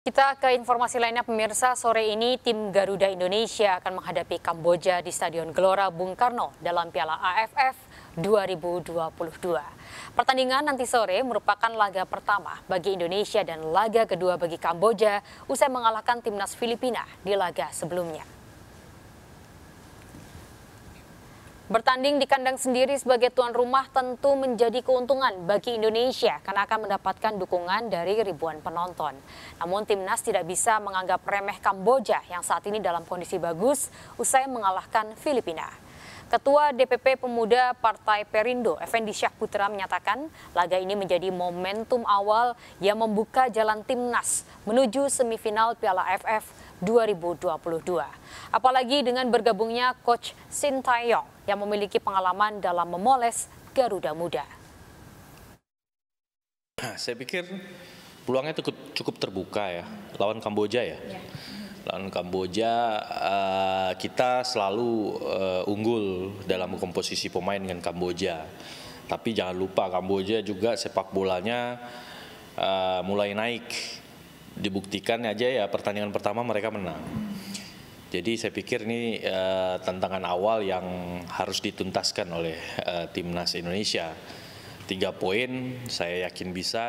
Kita ke informasi lainnya pemirsa, sore ini tim Garuda Indonesia akan menghadapi Kamboja di Stadion Gelora Bung Karno dalam Piala AFF 2022. Pertandingan nanti sore merupakan laga pertama bagi Indonesia dan laga kedua bagi Kamboja usai mengalahkan timnas Filipina di laga sebelumnya. Bertanding di kandang sendiri sebagai tuan rumah tentu menjadi keuntungan bagi Indonesia karena akan mendapatkan dukungan dari ribuan penonton. Namun timnas tidak bisa menganggap remeh Kamboja yang saat ini dalam kondisi bagus usai mengalahkan Filipina. Ketua DPP Pemuda Partai Perindo, Effendi Syahputra menyatakan laga ini menjadi momentum awal yang membuka jalan timnas menuju semifinal Piala AFF 2022. Apalagi dengan bergabungnya Coach Taeyong yang memiliki pengalaman dalam memoles Garuda Muda. Saya pikir peluangnya cukup, cukup terbuka ya, lawan Kamboja ya. ya. Lawan Kamboja uh, kita selalu uh, unggul dalam komposisi pemain dengan Kamboja. Tapi jangan lupa Kamboja juga sepak bolanya uh, mulai naik dibuktikan aja ya pertandingan pertama mereka menang. Jadi saya pikir ini e, tantangan awal yang harus dituntaskan oleh e, timnas Indonesia. Tiga poin saya yakin bisa.